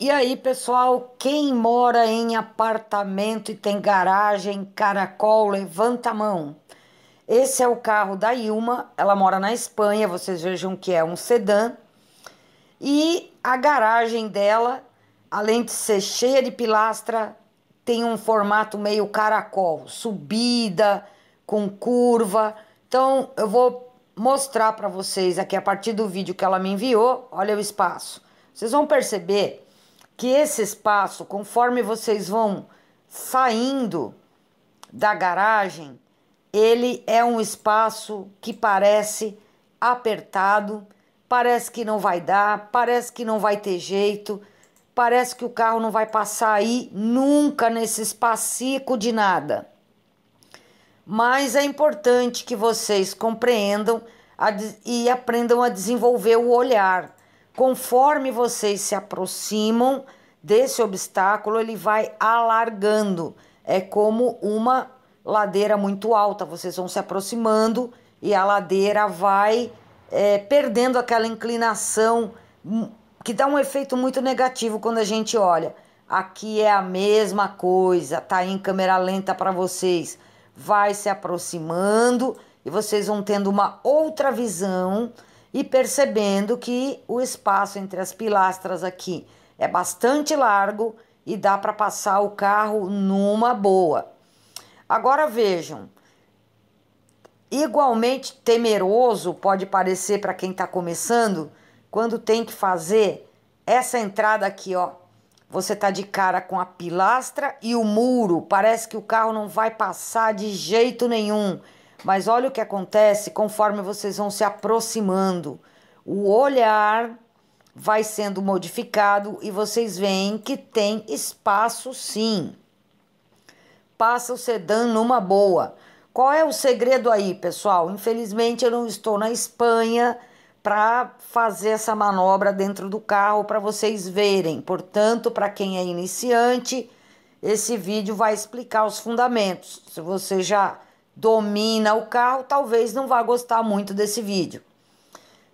E aí, pessoal, quem mora em apartamento e tem garagem, caracol, levanta a mão. Esse é o carro da Ilma, ela mora na Espanha, vocês vejam que é um sedã. E a garagem dela, além de ser cheia de pilastra, tem um formato meio caracol, subida, com curva. Então, eu vou mostrar para vocês aqui a partir do vídeo que ela me enviou. Olha o espaço. Vocês vão perceber que esse espaço, conforme vocês vão saindo da garagem, ele é um espaço que parece apertado, parece que não vai dar, parece que não vai ter jeito, parece que o carro não vai passar aí nunca nesse espacico de nada. Mas é importante que vocês compreendam e aprendam a desenvolver o olhar Conforme vocês se aproximam desse obstáculo, ele vai alargando. É como uma ladeira muito alta, vocês vão se aproximando e a ladeira vai é, perdendo aquela inclinação hum, que dá um efeito muito negativo quando a gente olha. Aqui é a mesma coisa, tá em câmera lenta para vocês. Vai se aproximando e vocês vão tendo uma outra visão e percebendo que o espaço entre as pilastras aqui é bastante largo e dá para passar o carro numa boa. Agora vejam, igualmente temeroso pode parecer para quem está começando quando tem que fazer essa entrada aqui, ó. Você tá de cara com a pilastra e o muro, parece que o carro não vai passar de jeito nenhum. Mas olha o que acontece conforme vocês vão se aproximando. O olhar vai sendo modificado e vocês veem que tem espaço sim. Passa o sedã numa boa. Qual é o segredo aí, pessoal? Infelizmente eu não estou na Espanha para fazer essa manobra dentro do carro para vocês verem. Portanto, para quem é iniciante, esse vídeo vai explicar os fundamentos. Se você já domina o carro, talvez não vá gostar muito desse vídeo.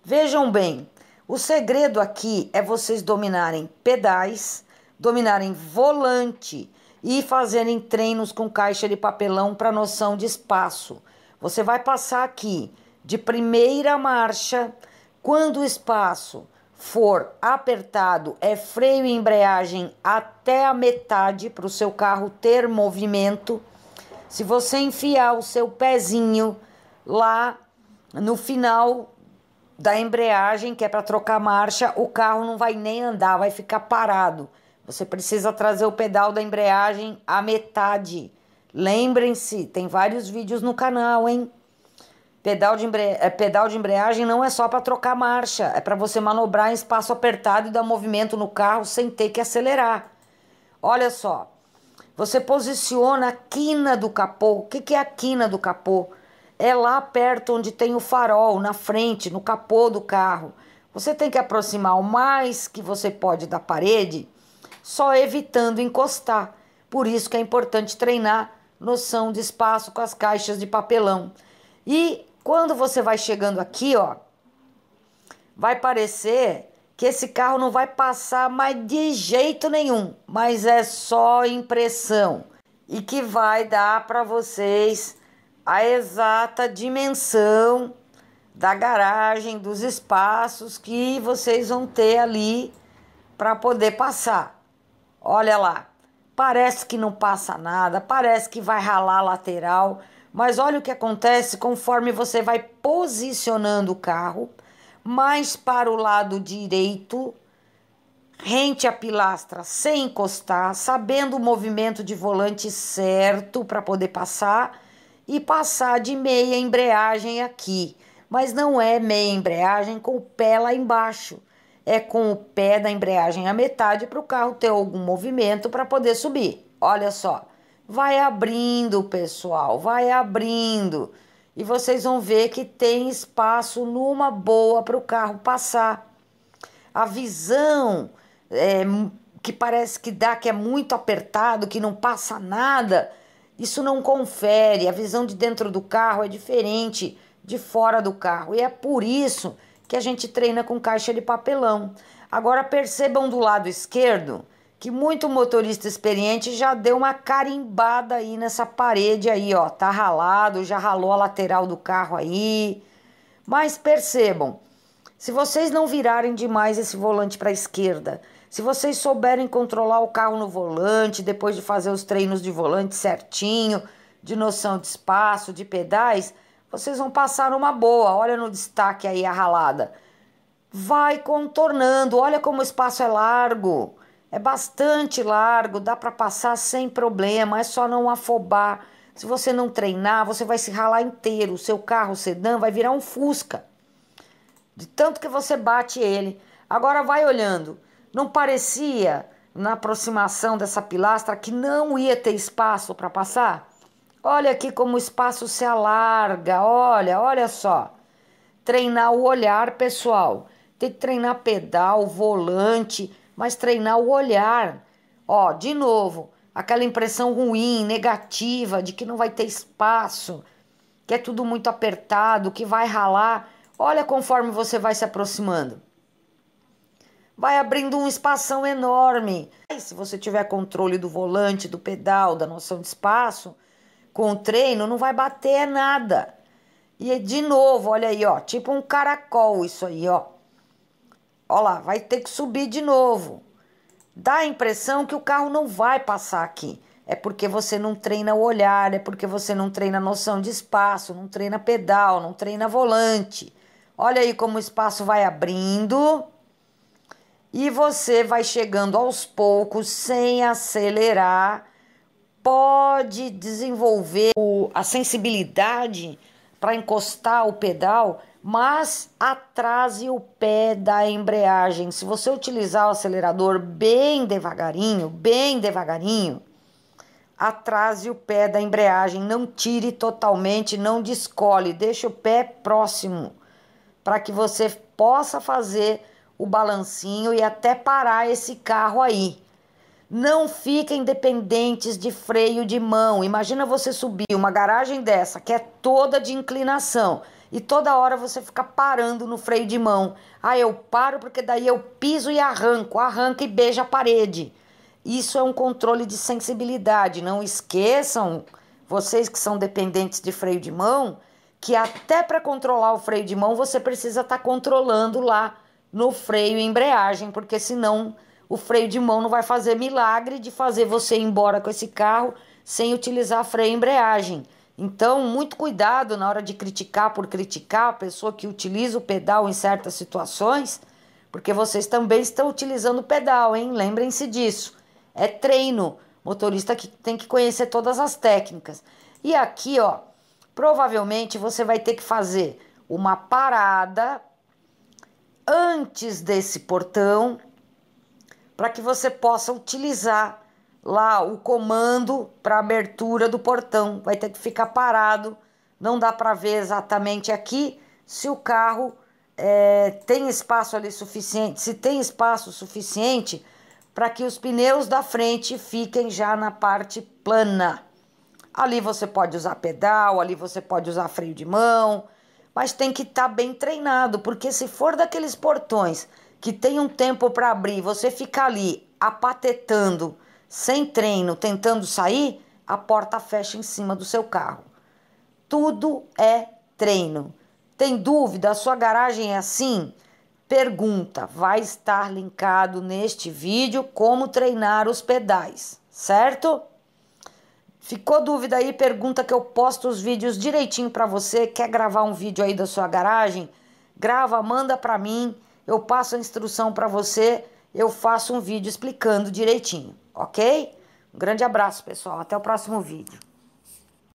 Vejam bem, o segredo aqui é vocês dominarem pedais, dominarem volante e fazerem treinos com caixa de papelão para noção de espaço. Você vai passar aqui de primeira marcha, quando o espaço for apertado, é freio e embreagem até a metade para o seu carro ter movimento se você enfiar o seu pezinho lá no final da embreagem, que é para trocar marcha, o carro não vai nem andar, vai ficar parado. Você precisa trazer o pedal da embreagem à metade. Lembrem-se, tem vários vídeos no canal, hein? Pedal de, embre... É, pedal de embreagem não é só para trocar marcha, é para você manobrar em espaço apertado e dar movimento no carro sem ter que acelerar. Olha só, você posiciona a quina do capô. O que, que é a quina do capô? É lá perto onde tem o farol, na frente, no capô do carro. Você tem que aproximar o mais que você pode da parede, só evitando encostar. Por isso que é importante treinar noção de espaço com as caixas de papelão. E quando você vai chegando aqui, ó, vai parecer que esse carro não vai passar mais de jeito nenhum, mas é só impressão e que vai dar para vocês a exata dimensão da garagem, dos espaços que vocês vão ter ali para poder passar. Olha lá, parece que não passa nada, parece que vai ralar a lateral, mas olha o que acontece conforme você vai posicionando o carro mais para o lado direito, rente a pilastra sem encostar, sabendo o movimento de volante certo para poder passar e passar de meia embreagem aqui. Mas não é meia embreagem com o pé lá embaixo, é com o pé da embreagem à metade para o carro ter algum movimento para poder subir. Olha só, vai abrindo, pessoal, vai abrindo e vocês vão ver que tem espaço numa boa para o carro passar. A visão é, que parece que dá que é muito apertado, que não passa nada, isso não confere. A visão de dentro do carro é diferente de fora do carro e é por isso que a gente treina com caixa de papelão. Agora percebam do lado esquerdo que muito motorista experiente já deu uma carimbada aí nessa parede aí, ó, tá ralado, já ralou a lateral do carro aí. Mas percebam, se vocês não virarem demais esse volante para a esquerda, se vocês souberem controlar o carro no volante, depois de fazer os treinos de volante certinho, de noção de espaço, de pedais, vocês vão passar uma boa. Olha no destaque aí a ralada. Vai contornando, olha como o espaço é largo. É bastante largo, dá para passar sem problema, é só não afobar. Se você não treinar, você vai se ralar inteiro. O seu carro sedã vai virar um Fusca. De tanto que você bate ele. Agora vai olhando. Não parecia na aproximação dessa pilastra que não ia ter espaço para passar? Olha aqui como o espaço se alarga. Olha, olha só. Treinar o olhar, pessoal. Tem que treinar pedal, volante, mas treinar o olhar. Ó, de novo, aquela impressão ruim, negativa, de que não vai ter espaço, que é tudo muito apertado, que vai ralar. Olha conforme você vai se aproximando. Vai abrindo um espação enorme. E se você tiver controle do volante, do pedal, da noção de espaço, com o treino não vai bater nada. E de novo, olha aí, ó, tipo um caracol isso aí, ó. Olha lá, vai ter que subir de novo. Dá a impressão que o carro não vai passar aqui. É porque você não treina o olhar, é porque você não treina a noção de espaço, não treina pedal, não treina volante. Olha aí como o espaço vai abrindo e você vai chegando aos poucos, sem acelerar, pode desenvolver a sensibilidade para encostar o pedal mas atrase o pé da embreagem. Se você utilizar o acelerador bem devagarinho, bem devagarinho, atrase o pé da embreagem, não tire totalmente, não descole, Deixe o pé próximo para que você possa fazer o balancinho e até parar esse carro aí. Não fiquem dependentes de freio de mão. Imagina você subir uma garagem dessa que é toda de inclinação e toda hora você fica parando no freio de mão. Ah, eu paro porque daí eu piso e arranco, arranca e beija a parede. Isso é um controle de sensibilidade. Não esqueçam, vocês que são dependentes de freio de mão, que até para controlar o freio de mão você precisa estar tá controlando lá no freio e embreagem, porque senão o freio de mão não vai fazer milagre de fazer você ir embora com esse carro sem utilizar freio e embreagem. Então, muito cuidado na hora de criticar por criticar a pessoa que utiliza o pedal em certas situações, porque vocês também estão utilizando o pedal, hein? Lembrem-se disso. É treino. Motorista que tem que conhecer todas as técnicas. E aqui, ó, provavelmente você vai ter que fazer uma parada antes desse portão para que você possa utilizar lá o comando para abertura do portão. Vai ter que ficar parado. Não dá para ver exatamente aqui se o carro é, tem espaço ali suficiente, se tem espaço suficiente para que os pneus da frente fiquem já na parte plana. Ali você pode usar pedal, ali você pode usar freio de mão, mas tem que estar tá bem treinado, porque se for daqueles portões que tem um tempo para abrir, você fica ali apatetando sem treino, tentando sair, a porta fecha em cima do seu carro. Tudo é treino. Tem dúvida? A sua garagem é assim? Pergunta: vai estar linkado neste vídeo como treinar os pedais, certo? Ficou dúvida aí? Pergunta que eu posto os vídeos direitinho para você. Quer gravar um vídeo aí da sua garagem? Grava, manda para mim. Eu passo a instrução para você. Eu faço um vídeo explicando direitinho ok? Um grande abraço, pessoal. Até o próximo vídeo.